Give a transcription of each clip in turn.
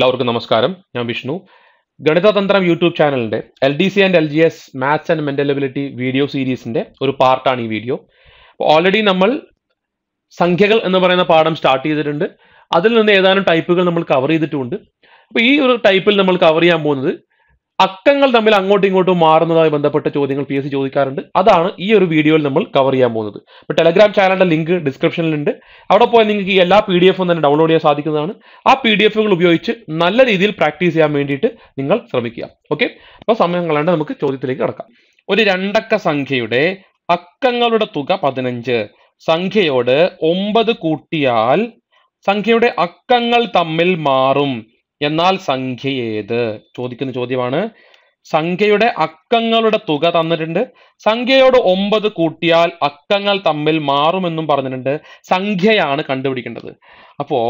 എല്ലാവർക്കും നമസ്കാരം ഞാൻ വിഷ്ണു ഗണിതതന്ത്രം യൂട്യൂബ് ചാനലിന്റെ L D C and L G S maths and mental ability video സീരീസിന്റെ ഒരു പാർട്ടാണ് ഈ വീഡിയോ ഓൾറെഡി നമ്മൾ സംഖ്യകൾ എന്ന് പറയുന്ന പാഠം സ്റ്റാർട്ട് ചെയ്തിട്ടുണ്ട് അതിൽ നിന്ന് ഏതാനും ടൈപ്പുകൾ നമ്മൾ കവർ ചെയ്തിട്ടുണ്ട് അപ്പോൾ ഈ ഒരു ടൈപ്പിൽ നമ്മൾ കവർ ചെയ്യാൻ പോകുന്നത് അക്കങ്ങൾ തമ്മിൽ അങ്ങോട്ടും ഇങ്ങോട്ടും മാറുന്നതായി ബന്ധപ്പെട്ട ചോദ്യങ്ങൾ പി എസ് സി ചോദിക്കാറുണ്ട് അതാണ് ഈ ഒരു വീഡിയോയിൽ നമ്മൾ കവർ ചെയ്യാൻ പോകുന്നത് ഇപ്പോൾ ടെലഗ്രാം ചാനലിന്റെ ലിങ്ക് ഡിസ്ക്രിപ്ഷനിലുണ്ട് അവിടെ പോയി നിങ്ങൾക്ക് ഈ എല്ലാ പി ഡി എഫും തന്നെ ഡൗൺലോഡ് ചെയ്യാൻ സാധിക്കുന്നതാണ് ആ പി ഡി എഫുകൾ ഉപയോഗിച്ച് നല്ല രീതിയിൽ പ്രാക്ടീസ് ചെയ്യാൻ വേണ്ടിയിട്ട് നിങ്ങൾ ശ്രമിക്കുക ഓക്കെ അപ്പോൾ സമയം കളയാണ്ട് നമുക്ക് ചോദ്യത്തിലേക്ക് കടക്കാം ഒരു രണ്ടക്ക സംഖ്യയുടെ അക്കങ്ങളുടെ തുക പതിനഞ്ച് സംഖ്യയോട് ഒമ്പത് കൂട്ടിയാൽ സംഖ്യയുടെ അക്കങ്ങൾ തമ്മിൽ മാറും എന്നാൽ സംഖ്യ ഏത് ചോദിക്കുന്ന ചോദ്യമാണ് സംഖ്യയുടെ അക്കങ്ങളുടെ തുക തന്നിട്ടുണ്ട് സംഖ്യയോട് ഒമ്പത് കൂട്ടിയാൽ അക്കങ്ങൾ തമ്മിൽ മാറുമെന്നും പറഞ്ഞിട്ടുണ്ട് സംഖ്യയാണ് കണ്ടുപിടിക്കേണ്ടത് അപ്പോ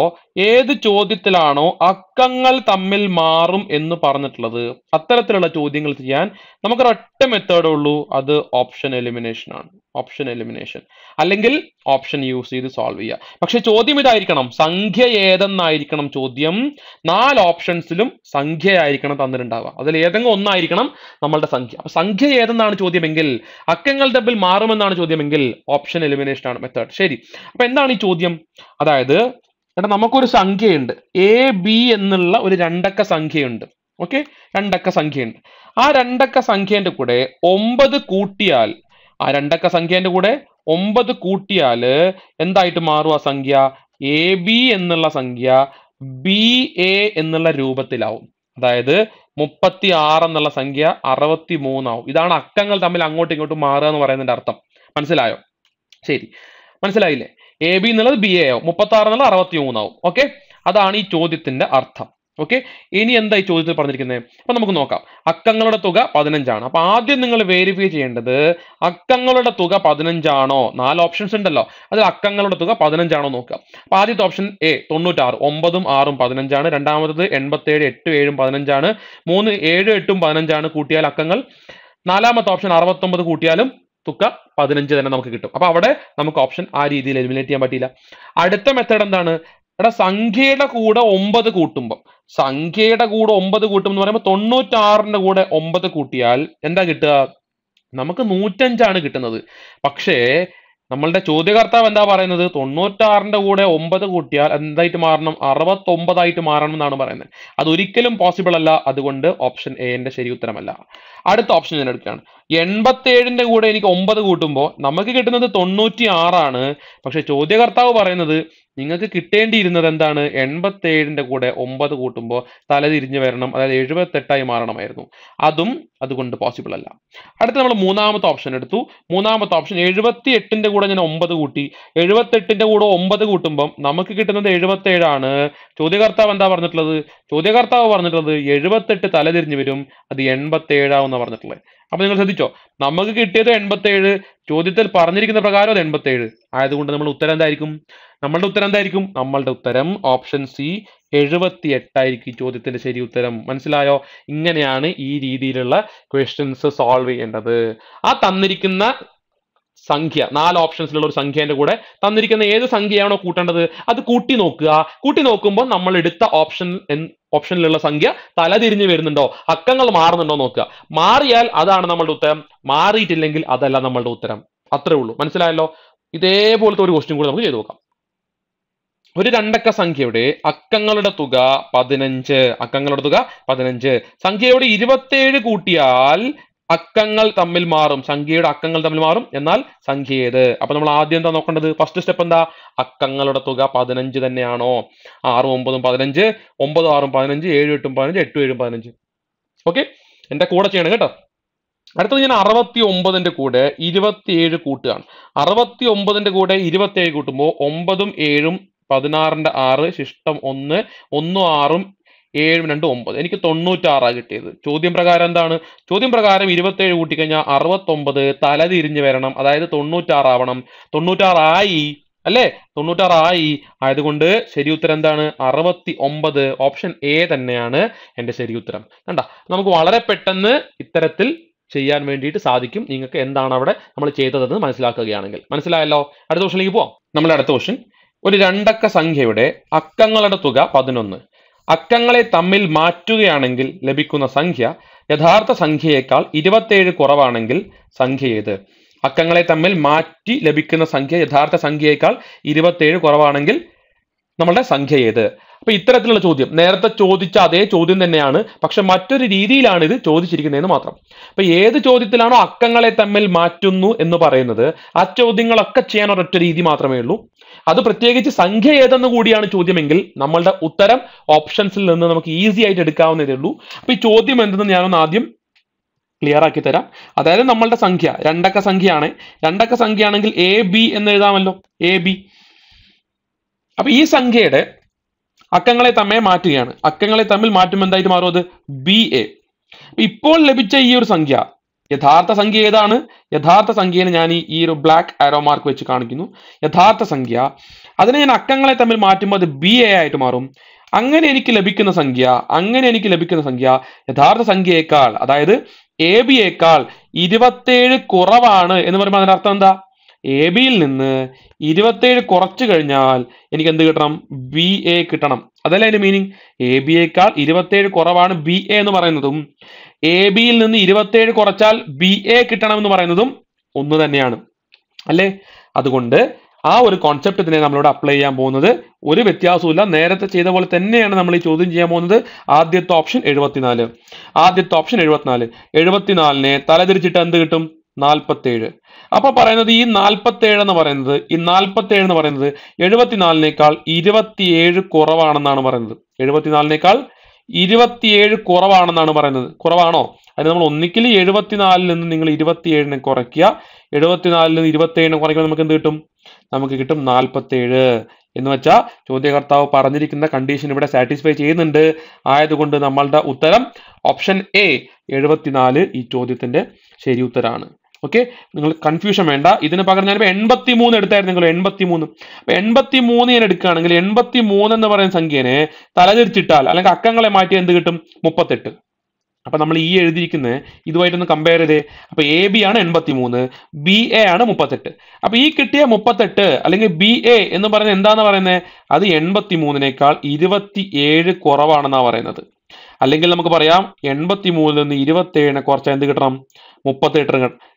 ഏത് ചോദ്യത്തിലാണോ അക്കങ്ങൾ തമ്മിൽ മാറും എന്ന് പറഞ്ഞിട്ടുള്ളത് അത്തരത്തിലുള്ള ചോദ്യങ്ങൾ ചെയ്യാൻ നമുക്ക് ഒറ്റ മെത്തേഡേ ഉള്ളൂ അത് ഓപ്ഷൻ എലിമിനേഷൻ ആണ് ഓപ്ഷൻ എലിമിനേഷൻ അല്ലെങ്കിൽ ഓപ്ഷൻ യൂസ് ചെയ്ത് സോൾവ് ചെയ്യുക പക്ഷെ ചോദ്യം ഇതായിരിക്കണം സംഖ്യ ഏതെന്നായിരിക്കണം ചോദ്യം നാല് ഓപ്ഷൻസിലും സംഖ്യ ആയിരിക്കണം തന്നിട്ടുണ്ടാവുക അതിൽ ഏതെങ്കിലും ഒന്നായിരിക്കണം നമ്മളുടെ സംഖ്യ അപ്പൊ സംഖ്യ ഏതെന്നാണ് ചോദ്യമെങ്കിൽ അക്കങ്ങൾ തമ്മിൽ മാറുമെന്നാണ് ചോദ്യമെങ്കിൽ ഓപ്ഷൻ എലിമിനേഷൻ ആണ് മെത്തേഡ് ശരി അപ്പൊ എന്താണ് ഈ ചോദ്യം അതായത് എടാ നമുക്കൊരു സംഖ്യയുണ്ട് എ ബി എന്നുള്ള ഒരു രണ്ടക്ക സംഖ്യയുണ്ട് ഓക്കെ രണ്ടക്ക സംഖ്യയുണ്ട് ആ രണ്ടക്ക സംഖ്യന്റെ കൂടെ ഒമ്പത് കൂട്ടിയാൽ ആ രണ്ടക്ക സംഖ്യേന്റെ കൂടെ ഒമ്പത് കൂട്ടിയാല് എന്തായിട്ട് മാറും ആ സംഖ്യ എ ബി എന്നുള്ള സംഖ്യ ബി എ എന്നുള്ള രൂപത്തിലാവും അതായത് മുപ്പത്തി ആറ് എന്നുള്ള സംഖ്യ അറുപത്തി മൂന്നാവും ഇതാണ് അക്കങ്ങൾ തമ്മിൽ അങ്ങോട്ടും ഇങ്ങോട്ടും മാറുക എന്ന് പറയുന്നതിന്റെ അർത്ഥം മനസ്സിലായോ ശരി മനസ്സിലായില്ലേ എ ബി എന്നുള്ളത് ബി എ ആവും മുപ്പത്തി ആറ് എന്നുള്ളത് അറുപത്തി മൂന്നാവും ഓക്കെ അതാണ് ഈ ചോദ്യത്തിന്റെ അർത്ഥം ഓക്കെ ഇനി എന്തായി ചോദ്യത്തിൽ പറഞ്ഞിരിക്കുന്നത് അപ്പൊ നമുക്ക് നോക്കാം അക്കങ്ങളുടെ തുക പതിനഞ്ചാണ് അപ്പൊ ആദ്യം നിങ്ങൾ വേരിഫൈ ചെയ്യേണ്ടത് അക്കങ്ങളുടെ തുക പതിനഞ്ചാണോ നാല് ഓപ്ഷൻസ് ഉണ്ടല്ലോ അതിൽ അക്കങ്ങളുടെ തുക പതിനഞ്ചാണോ നോക്കുക അപ്പൊ ആദ്യത്തെ ഓപ്ഷൻ എ തൊണ്ണൂറ്റാറ് ഒമ്പതും ആറും പതിനഞ്ചാണ് രണ്ടാമത്തത് എൺപത്തേഴ് എട്ടും ഏഴും പതിനഞ്ചാണ് മൂന്ന് ഏഴ് എട്ടും പതിനഞ്ചാണ് കൂട്ടിയാൽ അക്കങ്ങൾ നാലാമത്തെ ഓപ്ഷൻ അറുപത്തൊമ്പത് കൂട്ടിയാലും തുക പതിനഞ്ച് തന്നെ നമുക്ക് കിട്ടും അപ്പൊ അവിടെ നമുക്ക് ഓപ്ഷൻ ആ രീതിയിൽ എലിമിനേറ്റ് ചെയ്യാൻ പറ്റിയില്ല അടുത്ത മെത്തേഡ് എന്താണ് എടാ സംഖ്യയുടെ കൂടെ ഒമ്പത് കൂട്ടുമ്പോൾ സംഖ്യയുടെ കൂടെ ഒമ്പത് കൂട്ടുമ്പോൾ എന്ന് പറയുമ്പോൾ തൊണ്ണൂറ്റാറിന്റെ കൂടെ ഒമ്പത് കൂട്ടിയാൽ എന്താ കിട്ടുക നമുക്ക് നൂറ്റഞ്ചാണ് കിട്ടുന്നത് പക്ഷേ നമ്മളുടെ ചോദ്യകർത്താവ് എന്താ പറയുന്നത് തൊണ്ണൂറ്റാറിന്റെ കൂടെ ഒമ്പത് കൂട്ടിയാൽ എന്തായിട്ട് മാറണം അറുപത്തൊമ്പതായിട്ട് മാറണം എന്നാണ് പറയുന്നത് അതൊരിക്കലും പോസിബിൾ അല്ല അതുകൊണ്ട് ഓപ്ഷൻ എ എന്റെ ശരി ഉത്തരമല്ല അടുത്ത ഓപ്ഷൻ ഞാൻ എടുക്കുകയാണ് എൺപത്തേഴിന്റെ കൂടെ എനിക്ക് ഒമ്പത് കൂട്ടുമ്പോൾ നമുക്ക് കിട്ടുന്നത് തൊണ്ണൂറ്റി ആറാണ് പക്ഷെ ചോദ്യകർത്താവ് പറയുന്നത് നിങ്ങൾക്ക് കിട്ടേണ്ടിയിരുന്നത് എന്താണ് എൺപത്തേഴിൻ്റെ കൂടെ ഒമ്പത് കൂട്ടുമ്പോൾ തലതിരിഞ്ഞ് വരണം അതായത് എഴുപത്തെട്ടായി മാറണമായിരുന്നു അതും അതുകൊണ്ട് പോസിബിൾ അല്ല അടുത്ത നമ്മൾ മൂന്നാമത്തെ ഓപ്ഷൻ എടുത്തു മൂന്നാമത്തെ ഓപ്ഷൻ എഴുപത്തി എട്ടിൻ്റെ കൂടെ ഞാൻ ഒമ്പത് കൂട്ടി എഴുപത്തെട്ടിൻ്റെ കൂടെ ഒമ്പത് കൂട്ടുമ്പം നമുക്ക് കിട്ടുന്നത് എഴുപത്തേഴാണ് ചോദ്യകർത്താവ് എന്താ പറഞ്ഞിട്ടുള്ളത് ചോദ്യകർത്താവ് പറഞ്ഞിട്ടുള്ളത് എഴുപത്തെട്ട് തലതിരിഞ്ഞ് വരും അത് എൺപത്തേഴാവെന്ന് പറഞ്ഞിട്ടുള്ളത് അപ്പൊ നിങ്ങൾ ശ്രദ്ധിച്ചോ നമുക്ക് കിട്ടിയത് എൺപത്തേഴ് ചോദ്യത്തിൽ പറഞ്ഞിരിക്കുന്ന പ്രകാരം അത് എൺപത്തേഴ് ആയതുകൊണ്ട് നമ്മൾ ഉത്തരം എന്തായിരിക്കും നമ്മളുടെ ഉത്തരം എന്തായിരിക്കും നമ്മളുടെ ഉത്തരം ഓപ്ഷൻ സി എഴുപത്തി എട്ടായിരിക്കും ചോദ്യത്തിന്റെ ശരി ഉത്തരം മനസ്സിലായോ ഇങ്ങനെയാണ് ഈ രീതിയിലുള്ള ക്വസ്റ്റ്യൻസ് സോൾവ് ചെയ്യേണ്ടത് ആ തന്നിരിക്കുന്ന സംഖ്യ നാല് ഓപ്ഷൻസിലുള്ള ഒരു സംഖ്യേന്റെ കൂടെ തന്നിരിക്കുന്ന ഏത് സംഖ്യയാണോ കൂട്ടേണ്ടത് അത് കൂട്ടി നോക്കുക കൂട്ടി നോക്കുമ്പോൾ നമ്മൾ എടുത്ത ഓപ്ഷൻ ഓപ്ഷനിലുള്ള സംഖ്യ തലതിരിഞ്ഞു വരുന്നുണ്ടോ അക്കങ്ങൾ മാറുന്നുണ്ടോ നോക്കുക മാറിയാൽ അതാണ് നമ്മളുടെ ഉത്തരം മാറിയിട്ടില്ലെങ്കിൽ അതല്ല നമ്മളുടെ ഉത്തരം അത്രേ ഉള്ളൂ മനസ്സിലായല്ലോ ഇതേപോലത്തെ ഒരു ക്വസ്റ്റ്യൻ കൂടി നമുക്ക് ചെയ്തു നോക്കാം ഒരു രണ്ടക്ക സംഖ്യയുടെ അക്കങ്ങളുടെ തുക പതിനഞ്ച് അക്കങ്ങളുടെ തുക പതിനഞ്ച് സംഖ്യയോട് ഇരുപത്തേഴ് കൂട്ടിയാൽ അക്കങ്ങൾ തമ്മിൽ മാറും സംഖ്യയുടെ അക്കങ്ങൾ തമ്മിൽ മാറും എന്നാൽ സംഖ്യ ഏത് അപ്പൊ നമ്മൾ ആദ്യം എന്താ നോക്കേണ്ടത് ഫസ്റ്റ് സ്റ്റെപ്പ് എന്താ അക്കങ്ങളുടെ തുക പതിനഞ്ച് തന്നെയാണോ ആറും ഒമ്പതും പതിനഞ്ച് ഒമ്പതും ആറും പതിനഞ്ച് ഏഴും എട്ടും പതിനഞ്ച് എട്ടും ഏഴും പതിനഞ്ച് ഓക്കെ എന്റെ കൂടെ ചെയ്യണം കേട്ടോ അടുത്തത് ഞാൻ അറുപത്തി ഒമ്പതിന്റെ കൂടെ ഇരുപത്തിയേഴ് കൂട്ടുകയാണ് അറുപത്തി ഒമ്പതിന്റെ കൂടെ ഇരുപത്തിയേഴ് കൂട്ടുമ്പോൾ ഒമ്പതും ഏഴും പതിനാറിന്റെ ആറ് ശിഷ്ടം ഒന്ന് ഒന്നും ആറും ഏഴും രണ്ട് ഒമ്പത് എനിക്ക് തൊണ്ണൂറ്റാറാണ് കിട്ടിയത് ചോദ്യം പ്രകാരം എന്താണ് ചോദ്യം പ്രകാരം ഇരുപത്തേഴ് കൂട്ടിക്കഴിഞ്ഞാൽ അറുപത്തൊമ്പത് തല തിരിഞ്ഞ് വരണം അതായത് തൊണ്ണൂറ്റാറാവണം തൊണ്ണൂറ്റാറായി അല്ലേ തൊണ്ണൂറ്റാറായി ആയതുകൊണ്ട് ശരി ഉത്തരം എന്താണ് അറുപത്തി ഒമ്പത് ഓപ്ഷൻ എ തന്നെയാണ് എൻ്റെ ശരി ഉത്തരം കണ്ട നമുക്ക് വളരെ പെട്ടെന്ന് ഇത്തരത്തിൽ ചെയ്യാൻ വേണ്ടിയിട്ട് സാധിക്കും നിങ്ങൾക്ക് എന്താണ് അവിടെ നമ്മൾ ചെയ്തതെന്ന് മനസ്സിലാക്കുകയാണെങ്കിൽ മനസ്സിലായല്ലോ അടുത്ത ക്വസ്റ്റിലേക്ക് പോവാം നമ്മുടെ അടുത്ത ക്വസ്റ്റ്യൻ ഒരു രണ്ടക്ക സംഖ്യയുടെ അക്കങ്ങളുടെ തുക പതിനൊന്ന് അക്കങ്ങളെ തമ്മിൽ മാറ്റുകയാണെങ്കിൽ ലഭിക്കുന്ന സംഖ്യ യഥാർത്ഥ സംഖ്യയേക്കാൾ ഇരുപത്തേഴ് കുറവാണെങ്കിൽ സംഖ്യ ഏത് അക്കങ്ങളെ തമ്മിൽ മാറ്റി ലഭിക്കുന്ന സംഖ്യ യഥാർത്ഥ സംഖ്യയേക്കാൾ ഇരുപത്തേഴ് കുറവാണെങ്കിൽ നമ്മളുടെ സംഖ്യ ഏത് അപ്പൊ ഇത്തരത്തിലുള്ള ചോദ്യം നേരത്തെ ചോദിച്ച അതേ ചോദ്യം തന്നെയാണ് പക്ഷെ മറ്റൊരു രീതിയിലാണ് ഇത് ചോദിച്ചിരിക്കുന്നതെന്ന് മാത്രം അപ്പൊ ഏത് ചോദ്യത്തിലാണോ അക്കങ്ങളെ തമ്മിൽ മാറ്റുന്നു എന്ന് പറയുന്നത് ആ ചോദ്യങ്ങളൊക്കെ ചെയ്യാൻ ഒരൊറ്റ രീതി മാത്രമേ ഉള്ളൂ അത് പ്രത്യേകിച്ച് സംഖ്യ ഏതെന്ന് കൂടിയാണ് ചോദ്യമെങ്കിൽ നമ്മളുടെ ഉത്തരം ഓപ്ഷൻസിൽ നിന്ന് നമുക്ക് ഈസി ആയിട്ട് എടുക്കാവുന്നതേ ഉള്ളൂ അപ്പൊ ഈ ചോദ്യം എന്തെന്ന് ഞാനൊന്ന് ആദ്യം ക്ലിയർ ആക്കി തരാം അതായത് നമ്മളുടെ സംഖ്യ രണ്ടക്ക സംഖ്യയാണ് രണ്ടക്ക സംഖ്യയാണെങ്കിൽ എ ബി എന്ന് എഴുതാമല്ലോ എ ബി അപ്പൊ ഈ സംഖ്യയുടെ അക്കങ്ങളെ തമ്മെ മാറ്റുകയാണ് അക്കങ്ങളെ തമ്മിൽ മാറ്റുമ്പോൾ എന്തായിട്ട് മാറും അത് ബി എ ഇപ്പോൾ ലഭിച്ച ഈ ഒരു സംഖ്യ യഥാർത്ഥ സംഖ്യ ഏതാണ് യഥാർത്ഥ സംഖ്യയെ ഞാൻ ഈ ഒരു ബ്ലാക്ക് ആരോ മാർക്ക് വെച്ച് കാണിക്കുന്നു യഥാർത്ഥ സംഖ്യ അതിനെ ഞാൻ അക്കങ്ങളെ തമ്മിൽ മാറ്റുമ്പോൾ അത് ബി എ ആയിട്ട് മാറും അങ്ങനെ എനിക്ക് ലഭിക്കുന്ന സംഖ്യ അങ്ങനെ എനിക്ക് ലഭിക്കുന്ന സംഖ്യ യഥാർത്ഥ സംഖ്യയേക്കാൾ അതായത് എ ബിയേക്കാൾ ഇരുപത്തേഴ് കുറവാണ് എന്ന് പറയുമ്പോൾ അർത്ഥം എന്താ എ ബിയിൽ നിന്ന് ഇരുപത്തേഴ് കുറച്ചു കഴിഞ്ഞാൽ എനിക്ക് എന്ത് കിട്ടണം ബി എ കിട്ടണം അതല്ലേ അതിന്റെ മീനിങ് എ ബി എക്കാൾ ഇരുപത്തേഴ് കുറവാണ് ബി എ എന്ന് പറയുന്നതും എ ബിയിൽ നിന്ന് ഇരുപത്തേഴ് കുറച്ചാൽ ബി എ കിട്ടണം എന്ന് പറയുന്നതും ഒന്ന് തന്നെയാണ് അല്ലേ അതുകൊണ്ട് ആ ഒരു കോൺസെപ്റ്റ് തന്നെ നമ്മളിവിടെ അപ്ലൈ ചെയ്യാൻ പോകുന്നത് ഒരു വ്യത്യാസവുമില്ല നേരത്തെ ചെയ്ത പോലെ തന്നെയാണ് നമ്മൾ ഈ ചോദ്യം ചെയ്യാൻ പോകുന്നത് ആദ്യത്തെ ഓപ്ഷൻ എഴുപത്തിനാല് ആദ്യത്തെ ഓപ്ഷൻ എഴുപത്തിനാല് എഴുപത്തിനാലിനെ തലതിരിച്ചിട്ട് എന്ത് കിട്ടും നാൽപ്പത്തേഴ് അപ്പൊ പറയുന്നത് ഈ നാൽപ്പത്തേഴ് എന്ന് പറയുന്നത് ഈ നാൽപ്പത്തേഴ് എന്ന് പറയുന്നത് എഴുപത്തിനാലിനേക്കാൾ ഇരുപത്തിയേഴ് കുറവാണെന്നാണ് പറയുന്നത് എഴുപത്തിനാലിനേക്കാൾ ഇരുപത്തിയേഴ് കുറവാണെന്നാണ് പറയുന്നത് കുറവാണോ അത് നമ്മൾ ഒന്നിക്കിൽ എഴുപത്തിനാലിൽ നിന്ന് നിങ്ങൾ ഇരുപത്തിയേഴിനെ കുറയ്ക്കുക എഴുപത്തിനാലിൽ നിന്ന് ഇരുപത്തിയേഴിനെ കുറയ്ക്കുമ്പോൾ നമുക്ക് എന്ത് കിട്ടും നമുക്ക് കിട്ടും നാൽപ്പത്തേഴ് എന്ന് വെച്ചാൽ ചോദ്യകർത്താവ് പറഞ്ഞിരിക്കുന്ന കണ്ടീഷൻ ഇവിടെ സാറ്റിസ്ഫൈ ചെയ്യുന്നുണ്ട് ആയതുകൊണ്ട് നമ്മളുടെ ഉത്തരം ഓപ്ഷൻ എ എഴുപത്തിനാല് ഈ ചോദ്യത്തിന്റെ ശരി ഉത്തരാണ് ഓക്കെ നിങ്ങൾ കൺഫ്യൂഷൻ വേണ്ട ഇതിന് പകരം ഞാനിപ്പോൾ എൺപത്തി മൂന്ന് എടുത്തായിരുന്നു നിങ്ങൾ എൺപത്തി മൂന്ന് അപ്പോൾ എൺപത്തി മൂന്ന് ഞാൻ എടുക്കുകയാണെങ്കിൽ എൺപത്തി മൂന്ന് എന്ന് പറയുന്ന സംഖ്യനെ തലതിരിച്ചിട്ടാൽ അല്ലെങ്കിൽ അക്കങ്ങളെ മാറ്റി എന്ത് കിട്ടും മുപ്പത്തെട്ട് അപ്പൊ നമ്മൾ ഈ എഴുതിയിരിക്കുന്ന ഇതുമായിട്ടൊന്ന് കമ്പയർ ചെയ്തേ അപ്പൊ എ ബി ആണ് എൺപത്തി മൂന്ന് ബി എ ആണ് മുപ്പത്തെട്ട് അപ്പൊ ഈ കിട്ടിയ മുപ്പത്തെട്ട് അല്ലെങ്കിൽ ബി എ എന്ന് പറയുന്നത് എന്താന്ന് പറയുന്നത് അത് എൺപത്തി മൂന്നിനേക്കാൾ ഇരുപത്തി ഏഴ് കുറവാണെന്നാണ് പറയുന്നത് അല്ലെങ്കിൽ നമുക്ക് പറയാം എൺപത്തി മൂന്നിൽ നിന്ന് ഇരുപത്തി ഏഴിനെ കുറച്ച് എന്ത് കിട്ടണം മുപ്പത്തെട്ട്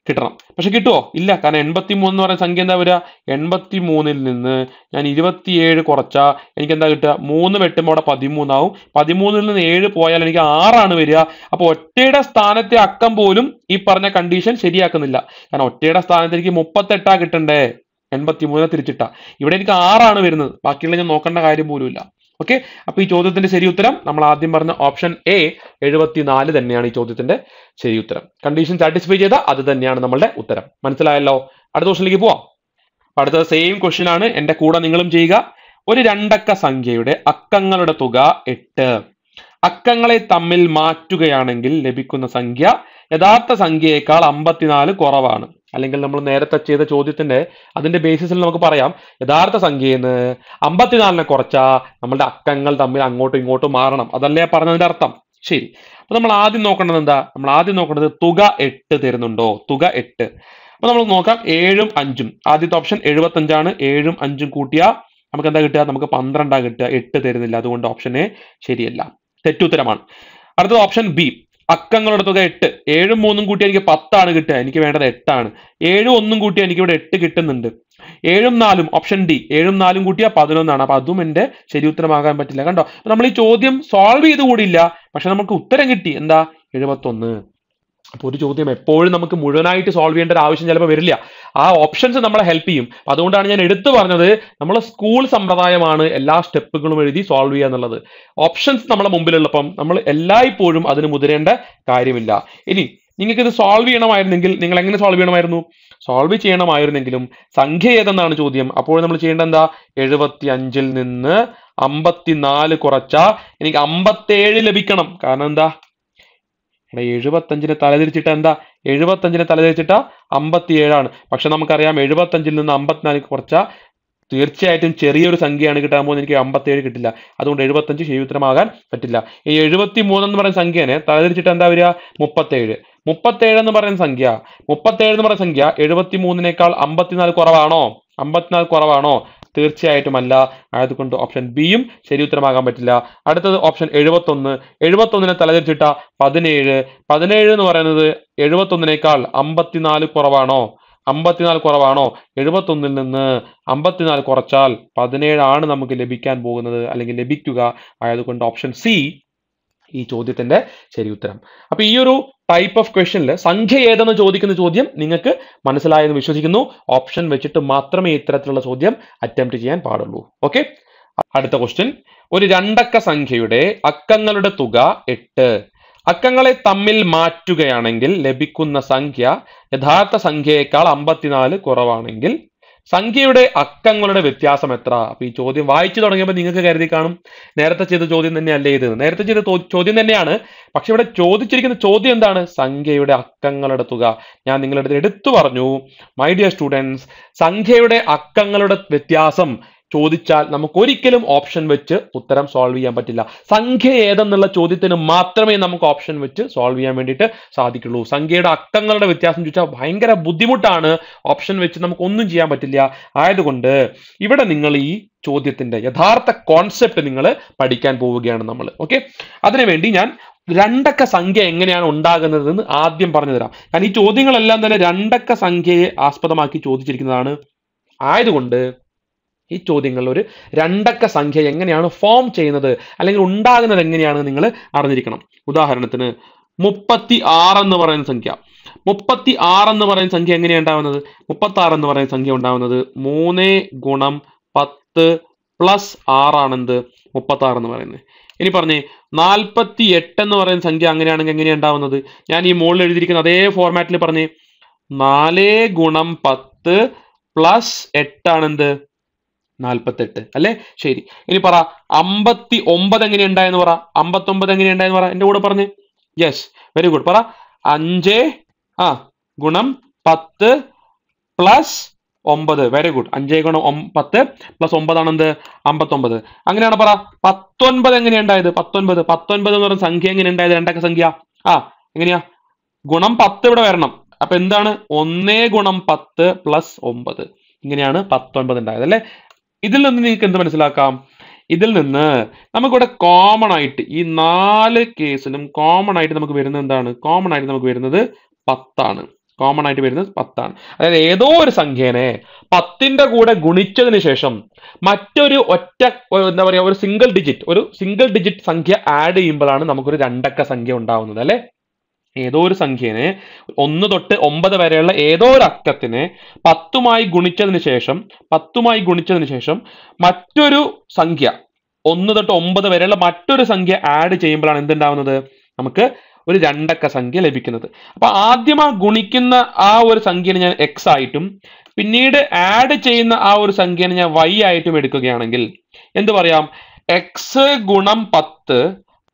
കിട്ടണം പക്ഷെ കിട്ടുമോ ഇല്ല കാരണം എൺപത്തി മൂന്ന് എന്ന് പറയുന്ന സംഖ്യ എന്താ വരിക എൺപത്തി മൂന്നിൽ നിന്ന് ഞാൻ ഇരുപത്തിയേഴ് കുറച്ചാൽ എനിക്ക് എന്താ കിട്ടുക മൂന്ന് വെട്ടുമ്പോൾ അവിടെ പതിമൂന്നാവും പതിമൂന്നിൽ നിന്ന് ഏഴ് പോയാൽ എനിക്ക് ആറാണ് വരിക അപ്പോൾ ഒറ്റയുടെ സ്ഥാനത്തെ അക്കം പോലും ഈ പറഞ്ഞ കണ്ടീഷൻ ശരിയാക്കുന്നില്ല കാരണം ഒറ്റയുടെ സ്ഥാനത്ത് എനിക്ക് മുപ്പത്തെട്ടാ കിട്ടണ്ടേ എൺപത്തി മൂന്നിനെ തിരിച്ചിട്ടാ ഇവിടെ എനിക്ക് ആറാണ് വരുന്നത് ബാക്കിയുള്ള ഞാൻ നോക്കേണ്ട കാര്യം പോലും ഇല്ല ഓക്കെ അപ്പൊ ഈ ചോദ്യത്തിന്റെ ശരി ഉത്തരം നമ്മൾ ആദ്യം പറഞ്ഞ ഓപ്ഷൻ എ എഴുപത്തിനാല് തന്നെയാണ് ഈ ചോദ്യത്തിന്റെ ശരി ഉത്തരം കണ്ടീഷൻ സാറ്റിസ്ഫൈ ചെയ്ത അത് തന്നെയാണ് നമ്മളുടെ ഉത്തരം മനസ്സിലായല്ലോ അടുത്ത ക്വസ്റ്റിലേക്ക് പോവാം അടുത്ത സെയിം ക്വസ്റ്റ്യൻ ആണ് എന്റെ കൂടെ നിങ്ങളും ചെയ്യുക ഒരു രണ്ടക്ക സംഖ്യയുടെ അക്കങ്ങളുടെ തുക എട്ട് അക്കങ്ങളെ തമ്മിൽ മാറ്റുകയാണെങ്കിൽ ലഭിക്കുന്ന സംഖ്യ യഥാർത്ഥ സംഖ്യയേക്കാൾ അമ്പത്തിനാല് കുറവാണ് അല്ലെങ്കിൽ നമ്മൾ നേരത്തെ ചെയ്ത ചോദ്യത്തിന്റെ അതിന്റെ ബേസിസിൽ നമുക്ക് പറയാം യഥാർത്ഥ സംഖ്യയിൽ നിന്ന് അമ്പത്തിനാലിനെ കുറച്ചാൽ നമ്മളുടെ അക്കങ്ങൾ തമ്മിൽ അങ്ങോട്ടും ഇങ്ങോട്ടും മാറണം അതല്ലേ പറഞ്ഞതിന്റെ അർത്ഥം ശരി അപ്പൊ നമ്മൾ ആദ്യം നോക്കേണ്ടത് എന്താ നമ്മൾ ആദ്യം നോക്കേണ്ടത് തുക എട്ട് തരുന്നുണ്ടോ തുക എട്ട് അപ്പൊ നമ്മൾ നോക്കാം ഏഴും അഞ്ചും ആദ്യത്തെ ഓപ്ഷൻ എഴുപത്തഞ്ചാണ് ഏഴും അഞ്ചും കൂട്ടിയ നമുക്ക് എന്താ കിട്ടുക നമുക്ക് പന്ത്രണ്ടാ കിട്ടുക എട്ട് തരുന്നില്ല അതുകൊണ്ട് ഓപ്ഷൻ എ ശരിയല്ല തെറ്റുത്തരമാണ് അടുത്തത് ഓപ്ഷൻ ബി അക്കങ്ങളുടെ തുക എട്ട് ഏഴും മൂന്നും കൂട്ടി എനിക്ക് പത്താണ് കിട്ടുക എനിക്ക് വേണ്ടത് എട്ടാണ് ഏഴും ഒന്നും കൂട്ടി എനിക്ക് ഇവിടെ എട്ട് കിട്ടുന്നുണ്ട് ഏഴും നാലും ഓപ്ഷൻ ഡി ഏഴും നാലും കൂട്ടിയാൽ പതിനൊന്നാണ് അപ്പൊ അതും എന്റെ ശരി ഉത്തരമാകാൻ പറ്റില്ല കണ്ടോ നമ്മൾ ഈ ചോദ്യം സോൾവ് ചെയ്ത് കൂടിയില്ല പക്ഷെ നമുക്ക് ഉത്തരം കിട്ടി എന്താ എഴുപത്തൊന്ന് അപ്പൊ ഒരു ചോദ്യം എപ്പോഴും നമുക്ക് മുഴുവനായിട്ട് സോൾവ് ചെയ്യേണ്ട ഒരു ആവശ്യം ചിലപ്പോൾ വരില്ല ആ ഓപ്ഷൻസ് നമ്മളെ ഹെൽപ്പ് ചെയ്യും അതുകൊണ്ടാണ് ഞാൻ എടുത്തു പറഞ്ഞത് നമ്മൾ സ്കൂൾ സമ്പ്രദായമാണ് എല്ലാ സ്റ്റെപ്പുകളും എഴുതി സോൾവ് ചെയ്യുക എന്നുള്ളത് ഓപ്ഷൻസ് നമ്മളെ മുമ്പിലുള്ളപ്പം നമ്മൾ എല്ലായ്പ്പോഴും അതിന് മുതിരേണ്ട കാര്യമില്ല ഇനി നിങ്ങൾക്ക് ഇത് സോൾവ് ചെയ്യണമായിരുന്നെങ്കിൽ നിങ്ങൾ എങ്ങനെ സോൾവ് ചെയ്യണമായിരുന്നു സോൾവ് ചെയ്യണമായിരുന്നെങ്കിലും സംഖ്യ ഏതെന്നാണ് ചോദ്യം അപ്പോൾ നമ്മൾ ചെയ്യേണ്ട എന്താ എഴുപത്തി അഞ്ചിൽ നിന്ന് അമ്പത്തിനാല് കുറച്ച എനിക്ക് അമ്പത്തേഴ് ലഭിക്കണം കാരണം എന്താ ഇവിടെ എഴുപത്തഞ്ചിന് തലതിരിച്ചിട്ട് എന്താ എഴുപത്തഞ്ചിന് തലതിരിച്ചിട്ട് അമ്പത്തിയേഴാണ് പക്ഷെ നമുക്കറിയാം എഴുപത്തഞ്ചിൽ നിന്ന് അമ്പത്തിനാലിക്ക് കുറച്ച തീർച്ചയായിട്ടും ചെറിയൊരു സംഖ്യയാണ് കിട്ടാൻ പോകുന്നത് എനിക്ക് അമ്പത്തേഴ് കിട്ടില്ല അതുകൊണ്ട് എഴുപത്തഞ്ച് ശരിയുത്തരമാകാൻ പറ്റില്ല ഈ എഴുപത്തി മൂന്നെന്ന് പറയുന്ന സംഖ്യനെ തലതിരിച്ചിട്ട് എന്താ വരിക മുപ്പത്തേഴ് മുപ്പത്തേഴ് എന്ന് പറയുന്ന സംഖ്യ മുപ്പത്തേഴ് എന്ന് പറയുന്ന സംഖ്യ എഴുപത്തി മൂന്നിനേക്കാൾ അമ്പത്തിനാല് കുറവാണോ അമ്പത്തിനാല് കുറവാണോ തീർച്ചയായിട്ടും അല്ല ആയതുകൊണ്ട് ഓപ്ഷൻ ബിയും ശരി ഉത്തരമാകാൻ പറ്റില്ല അടുത്തത് ഓപ്ഷൻ എഴുപത്തൊന്ന് എഴുപത്തൊന്നിനെ തലതിരിച്ചിട്ട പതിനേഴ് പതിനേഴ് എന്ന് പറയുന്നത് എഴുപത്തൊന്നിനേക്കാൾ അമ്പത്തിനാല് കുറവാണോ അമ്പത്തിനാല് കുറവാണോ എഴുപത്തൊന്നിൽ നിന്ന് അമ്പത്തിനാല് കുറച്ചാൽ പതിനേഴാണ് നമുക്ക് ലഭിക്കാൻ പോകുന്നത് അല്ലെങ്കിൽ ലഭിക്കുക ആയതുകൊണ്ട് ഓപ്ഷൻ സി ഈ ചോദ്യത്തിന്റെ ശരി ഉത്തരം അപ്പൊ ഈ ഒരു ടൈപ്പ് ഓഫ് ക്വസ്റ്റനിൽ സംഖ്യ ഏതെന്ന് ചോദിക്കുന്ന ചോദ്യം നിങ്ങൾക്ക് മനസ്സിലായെന്ന് വിശ്വസിക്കുന്നു ഓപ്ഷൻ വെച്ചിട്ട് മാത്രമേ ഇത്തരത്തിലുള്ള ചോദ്യം അറ്റംപ്റ്റ് ചെയ്യാൻ പാടുള്ളൂ ഓക്കെ അടുത്ത ക്വസ്റ്റ്യൻ ഒരു രണ്ടക്ക സംഖ്യയുടെ അക്കങ്ങളുടെ തുക എട്ട് അക്കങ്ങളെ തമ്മിൽ മാറ്റുകയാണെങ്കിൽ ലഭിക്കുന്ന സംഖ്യ യഥാർത്ഥ സംഖ്യയേക്കാൾ അമ്പത്തിനാല് കുറവാണെങ്കിൽ സംഖ്യയുടെ അക്കങ്ങളുടെ വ്യത്യാസം എത്ര അപ്പൊ ഈ ചോദ്യം വായിച്ചു തുടങ്ങിയപ്പോൾ നിങ്ങൾക്ക് കരുതി കാണും നേരത്തെ ചെയ്ത ചോദ്യം തന്നെയല്ലേ ഇത് നേരത്തെ ചെയ്ത ചോദ്യം തന്നെയാണ് പക്ഷെ ഇവിടെ ചോദിച്ചിരിക്കുന്ന ചോദ്യം എന്താണ് സംഖ്യയുടെ അക്കങ്ങളുടെ തുക ഞാൻ നിങ്ങളുടെ എടുത്തു പറഞ്ഞു മൈ ഡിയർ സ്റ്റുഡൻസ് സംഖ്യയുടെ അക്കങ്ങളുടെ വ്യത്യാസം ചോദിച്ചാൽ നമുക്ക് ഒരിക്കലും ഓപ്ഷൻ വെച്ച് ഉത്തരം സോൾവ് ചെയ്യാൻ പറ്റില്ല സംഖ്യ ഏതെന്നുള്ള ചോദ്യത്തിന് മാത്രമേ നമുക്ക് ഓപ്ഷൻ വെച്ച് സോൾവ് ചെയ്യാൻ വേണ്ടിയിട്ട് സാധിക്കുള്ളൂ സംഖ്യയുടെ അക്കങ്ങളുടെ വ്യത്യാസം ചോദിച്ചാൽ ഭയങ്കര ബുദ്ധിമുട്ടാണ് ഓപ്ഷൻ വെച്ച് നമുക്ക് ഒന്നും ചെയ്യാൻ പറ്റില്ല ആയതുകൊണ്ട് ഇവിടെ നിങ്ങൾ ഈ ചോദ്യത്തിന്റെ യഥാർത്ഥ കോൺസെപ്റ്റ് നിങ്ങൾ പഠിക്കാൻ പോവുകയാണ് നമ്മൾ ഓക്കെ അതിനുവേണ്ടി ഞാൻ രണ്ടക്ക സംഖ്യ എങ്ങനെയാണ് ഉണ്ടാകുന്നതെന്ന് ആദ്യം പറഞ്ഞു തരാം കാരണം ഈ ചോദ്യങ്ങളെല്ലാം തന്നെ രണ്ടക്ക സംഖ്യയെ ആസ്പദമാക്കി ചോദിച്ചിരിക്കുന്നതാണ് ആയതുകൊണ്ട് ഈ ചോദ്യങ്ങളിൽ ഒരു രണ്ടക്ക സംഖ്യ എങ്ങനെയാണ് ഫോം ചെയ്യുന്നത് അല്ലെങ്കിൽ ഉണ്ടാകുന്നത് എങ്ങനെയാണ് നിങ്ങൾ അറിഞ്ഞിരിക്കണം ഉദാഹരണത്തിന് മുപ്പത്തി ആറ് എന്ന് പറയുന്ന സംഖ്യ മുപ്പത്തി ആറ് എന്ന് പറയുന്ന സംഖ്യ എങ്ങനെയാണ് ഉണ്ടാവുന്നത് മുപ്പത്തി ആറ് എന്ന് പറയുന്ന സംഖ്യ ഉണ്ടാവുന്നത് മൂന്ന് ഗുണം പത്ത് പ്ലസ് ആറാണെന്ത് മുപ്പത്തി ആറ് എന്ന് പറയുന്നത് ഇനി പറഞ്ഞേ നാൽപ്പത്തി എട്ട് എന്ന് പറയുന്ന സംഖ്യ അങ്ങനെയാണെങ്കിൽ എങ്ങനെയാണ് ഉണ്ടാവുന്നത് ഞാൻ ഈ മുകളിൽ എഴുതിയിരിക്കുന്ന അതേ ഫോർമാറ്റിൽ പറഞ്ഞേ നാല് ഗുണം പത്ത് പ്ലസ് എട്ടാണെന്ത് നാൽപ്പത്തെട്ട് അല്ലെ ശരി ഇനി പറ അമ്പത്തി ഒമ്പത് എങ്ങനെ ഉണ്ടായെന്ന് പറ അമ്പത്തൊമ്പത് എങ്ങനെ ഉണ്ടായെന്ന് പറ എന്റെ കൂടെ പറഞ്ഞേ യെസ് വെരി ഗുഡ് പറ അഞ്ച് ആ ഗുണം പത്ത് പ്ലസ് ഒമ്പത് വെരി ഗുഡ് അഞ്ച് ഗുണം പത്ത് പ്ലസ് ഒമ്പതാണ് എന്ത് അമ്പത്തൊമ്പത് അങ്ങനെയാണ് പറ പത്തൊൻപത് എങ്ങനെ ഉണ്ടായത് പത്തൊൻപത് പത്തൊൻപത് എന്ന് പറഞ്ഞ സംഖ്യ എങ്ങനെ ഉണ്ടായത് രണ്ടൊക്കെ സംഖ്യ ആ എങ്ങനെയാ ഗുണം പത്ത് ഇവിടെ വരണം അപ്പൊ എന്താണ് ഒന്നേ ഗുണം പത്ത് പ്ലസ് ഒമ്പത് ഇങ്ങനെയാണ് പത്തൊൻപത് ഉണ്ടായത് അല്ലെ ഇതിൽ നിന്ന് നിങ്ങൾക്ക് എന്ത് മനസ്സിലാക്കാം ഇതിൽ നിന്ന് നമുക്കിവിടെ കോമൺ ആയിട്ട് ഈ നാല് കേസിലും കോമൺ ആയിട്ട് നമുക്ക് വരുന്നത് എന്താണ് കോമൺ ആയിട്ട് നമുക്ക് വരുന്നത് പത്താണ് കോമൺ ആയിട്ട് വരുന്നത് പത്താണ് അതായത് ഏതോ ഒരു സംഖ്യനെ പത്തിന്റെ കൂടെ ഗുണിച്ചതിന് ശേഷം മറ്റൊരു ഒറ്റ എന്താ പറയുക ഒരു സിംഗിൾ ഡിജിറ്റ് ഒരു സിംഗിൾ ഡിജിറ്റ് സംഖ്യ ആഡ് ചെയ്യുമ്പോഴാണ് നമുക്കൊരു രണ്ടക്ക സംഖ്യ ഉണ്ടാവുന്നത് അല്ലെ ഏതോ ഒരു സംഖ്യനെ ഒന്ന് തൊട്ട് ഒമ്പത് വരെയുള്ള ഏതോ ഒരു അക്കത്തിനെ പത്തുമായി ഗുണിച്ചതിന് ശേഷം പത്തുമായി ഗുണിച്ചതിന് ശേഷം മറ്റൊരു സംഖ്യ ഒന്ന് തൊട്ട് ഒമ്പത് വരെയുള്ള മറ്റൊരു സംഖ്യ ആഡ് ചെയ്യുമ്പോഴാണ് എന്തുണ്ടാവുന്നത് നമുക്ക് ഒരു രണ്ടക്ക സംഖ്യ ലഭിക്കുന്നത് അപ്പൊ ആദ്യം ആ ഗുണിക്കുന്ന ആ ഒരു സംഖ്യനെ ഞാൻ എക്സ് ആയിട്ടും പിന്നീട് ആഡ് ചെയ്യുന്ന ആ ഒരു സംഖ്യനെ ഞാൻ വൈ ആയിട്ടും എടുക്കുകയാണെങ്കിൽ എന്ത് പറയാം എക്സ് ഗുണം പത്ത്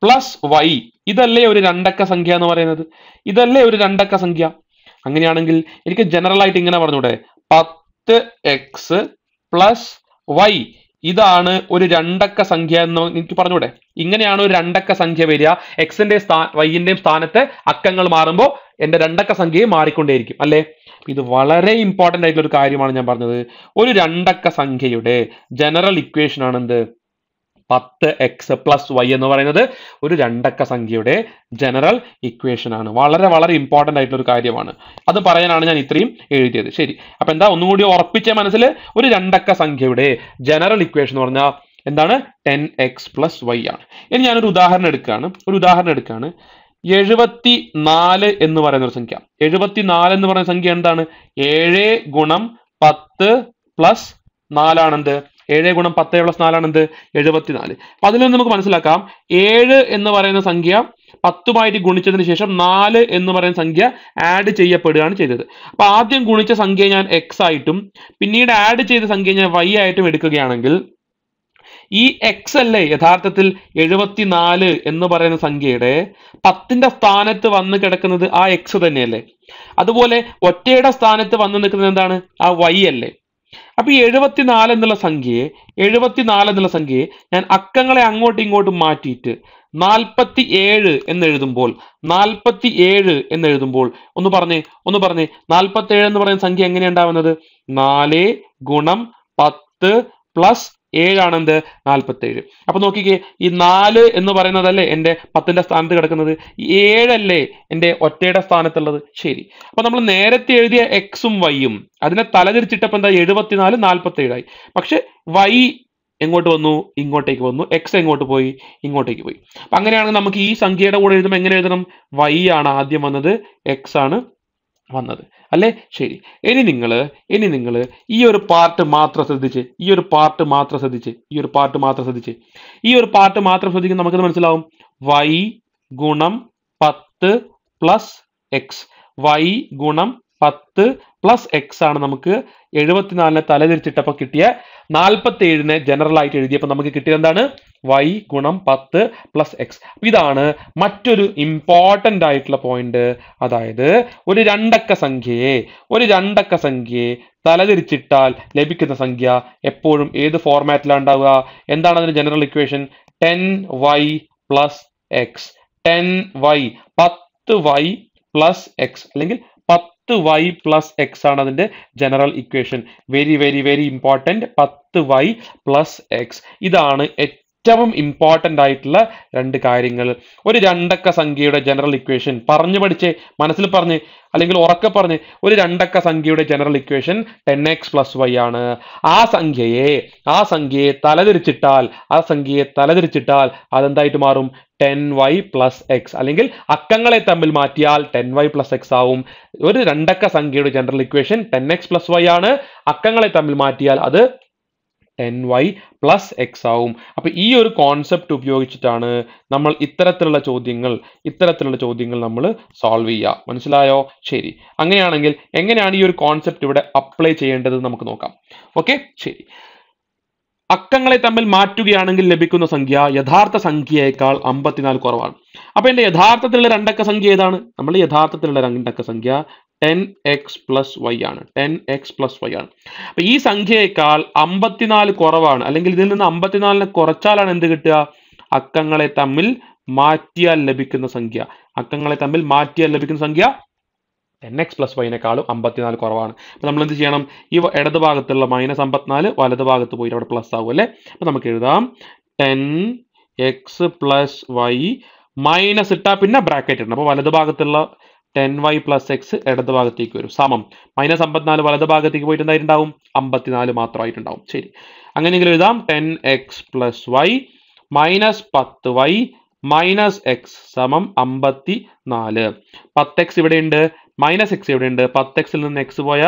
പ്ലസ് വൈ ഇതല്ലേ ഒരു രണ്ടക്ക സംഖ്യ എന്ന് പറയുന്നത് ഇതല്ലേ ഒരു രണ്ടക്ക സംഖ്യ അങ്ങനെയാണെങ്കിൽ എനിക്ക് ജനറൽ ആയിട്ട് ഇങ്ങനെ പറഞ്ഞൂടെ പത്ത് എക്സ് പ്ലസ് വൈ ഇതാണ് ഒരു രണ്ടക്ക സംഖ്യ എന്ന് എനിക്ക് പറഞ്ഞൂടെ ഇങ്ങനെയാണ് ഒരു രണ്ടക്ക സംഖ്യ വരിക എക്സിന്റെ സ്ഥാ വൈയിന്റെയും സ്ഥാനത്ത് അക്കങ്ങൾ മാറുമ്പോൾ എന്റെ രണ്ടക്ക സംഖ്യയും മാറിക്കൊണ്ടേയിരിക്കും അല്ലേ ഇത് വളരെ ഇമ്പോർട്ടൻ്റ് ആയിട്ടുള്ള ഒരു കാര്യമാണ് ഞാൻ പറഞ്ഞത് ഒരു രണ്ടക്ക സംഖ്യയുടെ ജനറൽ ഇക്വേഷൻ ആണ് എന്ത് പത്ത് എക്സ് പ്ലസ് വൈ എന്ന് പറയുന്നത് ഒരു രണ്ടക്ക സംഖ്യയുടെ ജനറൽ ഇക്വേഷൻ ആണ് വളരെ വളരെ ഇമ്പോർട്ടൻ്റ് ആയിട്ടുള്ള ഒരു കാര്യമാണ് അത് പറയാനാണ് ഞാൻ ഇത്രയും എഴുതിയത് ശരി അപ്പം എന്താ ഒന്നുകൂടി ഉറപ്പിച്ച മനസ്സിൽ ഒരു രണ്ടക്ക സംഖ്യയുടെ ജനറൽ ഇക്വേഷൻ എന്ന് പറഞ്ഞാൽ എന്താണ് ടെൻ എക്സ് പ്ലസ് വൈ ആണ് ഇനി ഞാനൊരു ഉദാഹരണം എടുക്കുകയാണ് ഒരു ഉദാഹരണം എടുക്കുകയാണ് എഴുപത്തി നാല് എന്ന് പറയുന്ന ഒരു സംഖ്യ എഴുപത്തി നാല് എന്ന് പറയുന്ന സംഖ്യ എന്താണ് ഏഴ് ഗുണം പത്ത് പ്ലസ് നാലാണെന്ത് ഏഴ് ഗുണം പത്ത് പ്ലസ് നാലാണ് എന്ത് എഴുപത്തിനാല് അപ്പൊ അതിൽ നിന്ന് നമുക്ക് മനസ്സിലാക്കാം ഏഴ് എന്ന് പറയുന്ന സംഖ്യ പത്തുമായിട്ട് ഗുണിച്ചതിന് ശേഷം നാല് എന്ന് പറയുന്ന സംഖ്യ ആഡ് ചെയ്യപ്പെടുകയാണ് ചെയ്തത് അപ്പോൾ ആദ്യം ഗുണിച്ച സംഖ്യ ഞാൻ എക്സ് ആയിട്ടും പിന്നീട് ആഡ് ചെയ്ത സംഖ്യ ഞാൻ വൈ ആയിട്ടും എടുക്കുകയാണെങ്കിൽ ഈ എക്സ് അല്ലേ യഥാർത്ഥത്തിൽ എഴുപത്തിനാല് എന്ന് പറയുന്ന സംഖ്യയുടെ പത്തിന്റെ സ്ഥാനത്ത് വന്ന് കിടക്കുന്നത് ആ എക്സ് തന്നെയല്ലേ അതുപോലെ ഒറ്റയുടെ സ്ഥാനത്ത് വന്ന് നിൽക്കുന്നത് എന്താണ് ആ വൈ അല്ലേ അപ്പൊ ഈ എഴുപത്തിനാല് എന്നുള്ള സംഖ്യയെ എഴുപത്തിനാല് എന്നുള്ള സംഖ്യയെ ഞാൻ അക്കങ്ങളെ അങ്ങോട്ടും ഇങ്ങോട്ടും മാറ്റിയിട്ട് നാൽപ്പത്തി ഏഴ് എന്നെഴുതുമ്പോൾ നാൽപ്പത്തി ഏഴ് എന്നെഴുതുമ്പോൾ ഒന്ന് പറഞ്ഞേ ഒന്ന് പറഞ്ഞേ നാൽപ്പത്തി ഏഴ് എന്ന് പറയുന്ന സംഖ്യ എങ്ങനെയാ ഉണ്ടാവുന്നത് നാല് ഗുണം പത്ത് പ്ലസ് ഏഴാണ് എന്ത് നാൽപ്പത്തേഴ് അപ്പോൾ നോക്കിക്കേ ഈ നാല് എന്ന് പറയുന്നതല്ലേ എൻ്റെ പത്തിന്റെ സ്ഥാനത്ത് കിടക്കുന്നത് ഈ ഏഴല്ലേ എൻ്റെ ഒറ്റയുടെ സ്ഥാനത്തുള്ളത് ശരി അപ്പോൾ നമ്മൾ നേരത്തെ എഴുതിയ എക്സും വൈയും അതിനെ തലതിരിച്ചിട്ടപ്പോ എന്താ എഴുപത്തിനാല് നാൽപ്പത്തേഴായി പക്ഷെ വൈ എങ്ങോട്ട് വന്നു ഇങ്ങോട്ടേക്ക് വന്നു എക്സ് എങ്ങോട്ട് പോയി ഇങ്ങോട്ടേക്ക് പോയി അപ്പൊ അങ്ങനെയാണെങ്കിൽ നമുക്ക് ഈ സംഖ്യയുടെ കൂടെ എഴുതുമ്പോൾ എങ്ങനെ എഴുതണം വൈ ആണ് ആദ്യം വന്നത് എക്സ് ആണ് വന്നത് അല്ലേ ശരി ഇനി നിങ്ങൾ ഇനി നിങ്ങൾ ഈ ഒരു പാർട്ട് മാത്രം ശ്രദ്ധിച്ച് ഈ ഒരു പാർട്ട് മാത്രം ശ്രദ്ധിച്ച് ഈ ഒരു പാർട്ട് മാത്രം ശ്രദ്ധിച്ച് ഈ ഒരു പാർട്ട് മാത്രം ശ്രദ്ധിക്കുമ്പോൾ നമുക്ക് മനസ്സിലാവും വൈ ഗുണം പത്ത് പ്ലസ് എക്സ് വൈ ഗുണം പത്ത് പ്ലസ് എക്സ് ആണ് നമുക്ക് എഴുപത്തിനാലിനെ തലതിരിച്ചിട്ടപ്പോൾ കിട്ടിയ നാൽപ്പത്തി ഏഴിനെ ജനറൽ ആയിട്ട് എഴുതിയപ്പോൾ നമുക്ക് കിട്ടിയത് എന്താണ് വൈ ഗുണം പത്ത് പ്ലസ് എക്സ് ഇതാണ് മറ്റൊരു ഇമ്പോർട്ടൻ്റ് ആയിട്ടുള്ള പോയിന്റ് അതായത് ഒരു രണ്ടക്ക സംഖ്യയെ ഒരു രണ്ടക്ക സംഖ്യയെ തലതിരിച്ചിട്ടാൽ ലഭിക്കുന്ന സംഖ്യ എപ്പോഴും ഏത് ഫോർമാറ്റിലാണ് ഉണ്ടാവുക എന്താണ് അതിന് general equation ten Y plus X ten Y പത്ത് വൈ പ്ലസ് എക്സ് അല്ലെങ്കിൽ പത്ത് വൈ പ്ലസ് എക്സ് ആണ് അതിന്റെ general equation very very very important പത്ത് വൈ പ്ലസ് എക്സ് ഇതാണ് ഏറ്റവും ഇമ്പോർട്ടൻ്റ് ആയിട്ടുള്ള രണ്ട് കാര്യങ്ങൾ ഒരു രണ്ടക്ക സംഖ്യയുടെ ജനറൽ ഇക്വേഷൻ പറഞ്ഞു പഠിച്ച് മനസ്സിൽ പറഞ്ഞ് അല്ലെങ്കിൽ ഉറക്കെ പറഞ്ഞ് ഒരു രണ്ടക്ക സംഖ്യയുടെ general equation ten X plus Y ആണ് ആ സംഖ്യയെ ആ സംഖ്യയെ തലതിരിച്ചിട്ടാൽ ആ സംഖ്യയെ തലതിരിച്ചിട്ടാൽ അതെന്തായിട്ട് മാറും ടെൻ വൈ പ്ലസ് എക്സ് അല്ലെങ്കിൽ അക്കങ്ങളെ തമ്മിൽ മാറ്റിയാൽ ടെൻ വൈ പ്ലസ് എക്സ് ആവും ഒരു രണ്ടക്ക സംഖ്യയുടെ general equation ten X plus Y ആണ് അക്കങ്ങളെ തമ്മിൽ മാറ്റിയാൽ അത് എൻ വൈ പ്ലസ് എക്സ് ആവും അപ്പോൾ ഈ ഒരു കോൺസെപ്റ്റ് ഉപയോഗിച്ചിട്ടാണ് നമ്മൾ ഇത്തരത്തിലുള്ള ചോദ്യങ്ങൾ ഇത്തരത്തിലുള്ള ചോദ്യങ്ങൾ നമ്മൾ സോൾവ് ചെയ്യുക മനസ്സിലായോ ശരി അങ്ങനെയാണെങ്കിൽ എങ്ങനെയാണ് ഈ ഒരു കോൺസെപ്റ്റ് ഇവിടെ അപ്ലൈ ചെയ്യേണ്ടത് നമുക്ക് നോക്കാം ഓക്കെ ശരി അക്കങ്ങളെ തമ്മിൽ മാറ്റുകയാണെങ്കിൽ ലഭിക്കുന്ന സംഖ്യ യഥാർത്ഥ സംഖ്യയേക്കാൾ അമ്പത്തിനാല് കുറവാണ് അപ്പൊ എന്റെ യഥാർത്ഥത്തിലുള്ള രണ്ടക്ക സംഖ്യ ഏതാണ് നമ്മൾ യഥാർത്ഥത്തിലുള്ള രണ്ടക്ക സംഖ്യ ടെൻ എക്സ് പ്ലസ് വൈ ആണ് ടെൻ എക്സ് പ്ലസ് വൈ ആണ് അപ്പൊ ഈ സംഖ്യയേക്കാൾ അമ്പത്തിനാല് കുറവാണ് അല്ലെങ്കിൽ ഇതിൽ നിന്ന് അമ്പത്തിനാലിനെ കുറച്ചാലാണ് എന്ത് കിട്ടുക അക്കങ്ങളെ തമ്മിൽ മാറ്റിയാൽ ലഭിക്കുന്ന സംഖ്യ അക്കങ്ങളെ തമ്മിൽ മാറ്റിയാൽ ലഭിക്കുന്ന സംഖ്യ എൻ എക്സ് പ്ലസ് വൈനേക്കാളും അമ്പത്തിനാല് കുറവാണ് അപ്പൊ നമ്മൾ എന്ത് ചെയ്യണം ഈ ഇടത് ഭാഗത്തുള്ള മൈനസ് അമ്പത്തിനാല് വലത് ഭാഗത്ത് പോയി അവിടെ പ്ലസ് ആകും അല്ലെ അപ്പൊ നമുക്ക് എഴുതാം ten X plus Y minus ഇട്ടാ പിന്നെ ബ്രാക്കറ്റ് ഇടണം അപ്പോൾ വലത് ഭാഗത്തുള്ള ടെൻ വൈ പ്ലസ് എക്സ് ഇടത് ഭാഗത്തേക്ക് വരും സമം മൈനസ് അമ്പത്തിനാല് വലത് ഭാഗത്തേക്ക് പോയിട്ട് എന്തായിട്ടുണ്ടാവും അമ്പത്തിനാല് മാത്രമായിട്ടുണ്ടാവും ശരി അങ്ങനെയെങ്കിലും എഴുതാം ten X plus Y minus പത്ത് വൈ മൈനസ് എക്സ് സമം അമ്പത്തി നാല് പത്ത് എക്സ് ഇവിടെയുണ്ട് മൈനസ് എക്സ് ഇവിടെയുണ്ട് പത്ത് എക്സിൽ നിന്ന് എക്സ് പോയ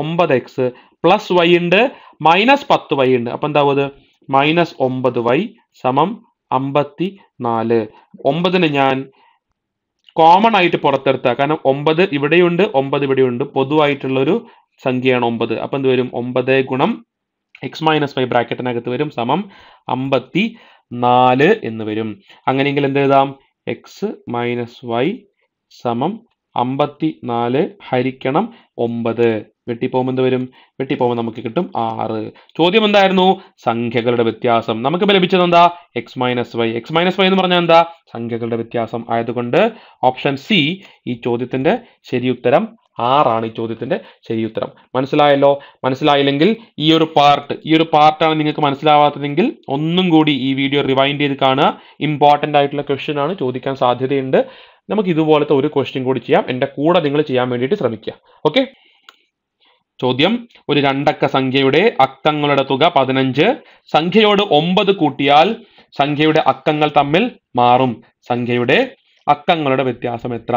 ഒമ്പത് എക്സ് പ്ലസ് വൈ ഉണ്ട് മൈനസ് പത്ത് വൈ ഉണ്ട് അപ്പം എന്താവുക മൈനസ് ഒമ്പത് വൈ സമം അമ്പത്തി നാല് ഒമ്പതിന് ഞാൻ കോമൺ ആയിട്ട് പുറത്തെടുത്താൽ കാരണം ഒമ്പത് ഇവിടെയുണ്ട് ഒമ്പത് ഇവിടെയുണ്ട് പൊതുവായിട്ടുള്ളൊരു സംഖ്യയാണ് ഒമ്പത് അപ്പം എന്ത് വരും ഒമ്പത് ഗുണം എക്സ് മൈനസ് ഫൈവ് ബ്രാക്കറ്റിനകത്ത് വരും സമം അമ്പത്തി നാല് എന്ന് വരും അങ്ങനെയെങ്കിൽ എന്ത് എഴുതാം എക്സ് മൈനസ് വൈ സമം അമ്പത്തി നാല് ഹരിക്കണം ഒമ്പത് വെട്ടിപ്പോകുമ്പോൾ എന്ത് വരും വെട്ടിപ്പോകുമ്പോൾ നമുക്ക് കിട്ടും ആറ് ചോദ്യം എന്തായിരുന്നു സംഖ്യകളുടെ വ്യത്യാസം നമുക്കിപ്പോൾ ലഭിച്ചത് എന്താ X minus Y X minus Y എന്ന് പറഞ്ഞാൽ എന്താ സംഖ്യകളുടെ വ്യത്യാസം ആയതുകൊണ്ട് ഓപ്ഷൻ സി ഈ ചോദ്യത്തിന്റെ ശരിയുത്തരം ആറാണ് ഈ ചോദ്യത്തിന്റെ ശരിയുത്തരം മനസ്സിലായല്ലോ മനസ്സിലായില്ലെങ്കിൽ ഈ ഒരു പാർട്ട് ഈ ഒരു പാർട്ടാണ് നിങ്ങൾക്ക് മനസ്സിലാവാത്തതെങ്കിൽ ഒന്നും കൂടി ഈ വീഡിയോ റിവൈൻഡ് ചെയ്ത് കാണുക ഇമ്പോർട്ടൻ്റ് ആയിട്ടുള്ള ക്വസ്റ്റ്യൻ ആണ് ചോദിക്കാൻ സാധ്യതയുണ്ട് നമുക്ക് ഇതുപോലത്തെ ഒരു ക്വസ്റ്റ്യൻ കൂടി ചെയ്യാം എൻ്റെ കൂടെ നിങ്ങൾ ചെയ്യാൻ വേണ്ടിയിട്ട് ശ്രമിക്കുക ഓക്കെ ചോദ്യം ഒരു രണ്ടക്ക സംഖ്യയുടെ അക്കങ്ങളുടെ തുക പതിനഞ്ച് സംഖ്യയോട് ഒമ്പത് കൂട്ടിയാൽ സംഖ്യയുടെ അക്കങ്ങൾ തമ്മിൽ മാറും സംഖ്യയുടെ അക്കങ്ങളുടെ വ്യത്യാസം എത്ര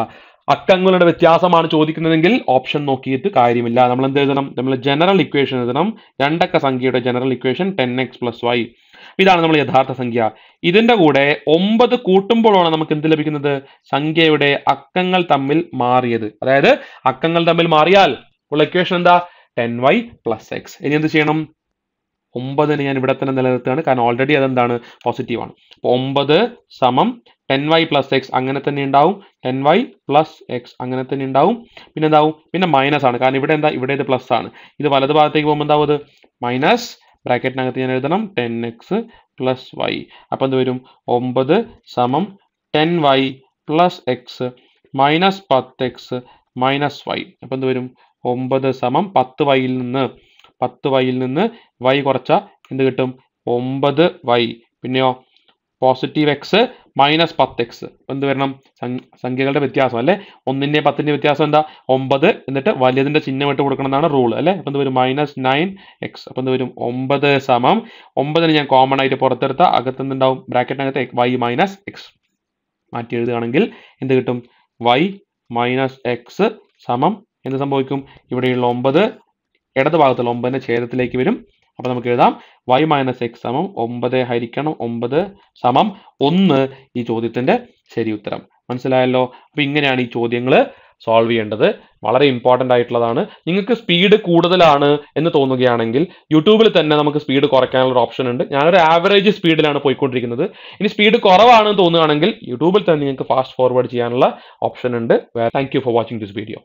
അക്കങ്ങളുടെ വ്യത്യാസമാണ് ചോദിക്കുന്നതെങ്കിൽ ഓപ്ഷൻ നോക്കിയിട്ട് കാര്യമില്ല നമ്മൾ എന്ത് എഴുതണം നമ്മൾ ജനറൽ ഇക്വേഷൻ എഴുതണം രണ്ടക്ക സംഖ്യയുടെ general equation ten X plus Y ഇതാണ് നമ്മൾ യഥാർത്ഥ സംഖ്യ ഇതിന്റെ കൂടെ ഒമ്പത് കൂട്ടുമ്പോഴാണ് നമുക്ക് എന്ത് ലഭിക്കുന്നത് സംഖ്യയുടെ അക്കങ്ങൾ തമ്മിൽ മാറിയത് അതായത് അക്കങ്ങൾ തമ്മിൽ മാറിയാൽ ഉള്ള ഇക്വേഷൻ എന്താ ടെൻ വൈ പ്ലസ് എക്സ് ഇനി എന്ത് ചെയ്യണം ഒമ്പതിനെ ഞാൻ ഇവിടെ തന്നെ നിലനിർത്തുകയാണ് കാരണം ഓൾറെഡി അതെന്താണ് പോസിറ്റീവ് ആണ് അപ്പോൾ ഒമ്പത് സമം ടെൻ വൈ പ്ലസ് എക്സ് അങ്ങനെ തന്നെ ഉണ്ടാവും ടെൻ വൈ പ്ലസ് എക്സ് അങ്ങനെ തന്നെ ഉണ്ടാവും പിന്നെ എന്താവും പിന്നെ മൈനസ് ആണ് കാരണം ഇവിടെ എന്താ ഇവിടെ ഇത് പ്ലസ് ആണ് ഇത് വലത് ഭാഗത്തേക്ക് പോകുമ്പോൾ എന്താവും അത് മൈനസ് ബ്രാക്കറ്റിനകത്ത് ഞാൻ എഴുതണം ടെൻ എക്സ് പ്ലസ് വൈ അപ്പോൾ എന്ത് വരും ഒമ്പത് സമം ten Y plus X minus പത്ത് എക്സ് മൈനസ് വൈ അപ്പോൾ എന്ത് വരും ഒമ്പത് സമം പത്ത് വൈയിൽ നിന്ന് പത്ത് വൈയിൽ നിന്ന് വൈ കുറച്ച എന്ത് കിട്ടും ഒമ്പത് വൈ പിന്നെയോ പോസിറ്റീവ് എക്സ് മൈനസ് പത്ത് എക്സ് എന്ത് വരണം സംഖ്യകളുടെ വ്യത്യാസം അല്ലെ ഒന്നിന്റെ പത്തിന്റെ വ്യത്യാസം എന്താ ഒമ്പത് എന്നിട്ട് വലിയതിന്റെ ചിഹ്നം ഇട്ട് കൊടുക്കണം എന്നാണ് റൂൾ അല്ലെ അപ്പൊ എന്ത് വരും മൈനസ് നയൻ എക്സ് അപ്പൊ എന്ത് വരും ഒമ്പത് സമം ഒമ്പതിന് ഞാൻ കോമൺ ആയിട്ട് പുറത്തെടുത്ത അകത്ത് അകത്തുനിന്നുണ്ടാവും ബ്രാക്കറ്റിനകത്ത് വൈ മൈനസ് എക്സ് മാറ്റി എഴുതുകയാണെങ്കിൽ എന്ത് കിട്ടും വൈ മൈനസ് എക്സ് സമം എന്ത് സംഭവിക്കും ഇവിടെയുള്ള ഒമ്പത് ഇടത് ഭാഗത്തുള്ള ഒമ്പതിന്റെ ഛേദത്തിലേക്ക് വരും അപ്പോൾ നമുക്ക് എഴുതാം വൈ മൈനസ് എക്സ് സമം ഒമ്പത് ഹരിക്കണം ഒമ്പത് സമം ഒന്ന് ഈ ചോദ്യത്തിന്റെ ശരി ഉത്തരം മനസ്സിലായല്ലോ അപ്പോൾ ഇങ്ങനെയാണ് ഈ ചോദ്യങ്ങൾ സോൾവ് ചെയ്യേണ്ടത് വളരെ ഇമ്പോർട്ടൻ്റ് ആയിട്ടുള്ളതാണ് നിങ്ങൾക്ക് സ്പീഡ് കൂടുതലാണ് എന്ന് തോന്നുകയാണെങ്കിൽ യൂട്യൂബിൽ തന്നെ നമുക്ക് സ്പീഡ് കുറയ്ക്കാനുള്ള ഒരു ഓപ്ഷൻ ഉണ്ട് ഞാനൊരു ആവറേജ് സ്പീഡിലാണ് പോയിക്കൊണ്ടിരിക്കുന്നത് ഇനി സ്പീഡ് കുറവാണെന്ന് തോന്നുകയാണെങ്കിൽ യൂട്യൂബിൽ തന്നെ നിങ്ങൾക്ക് ഫാസ്റ്റ് ഫോർവേഡ് ചെയ്യാനുള്ള ഓപ്ഷൻ ഉണ്ട് thank for watching this video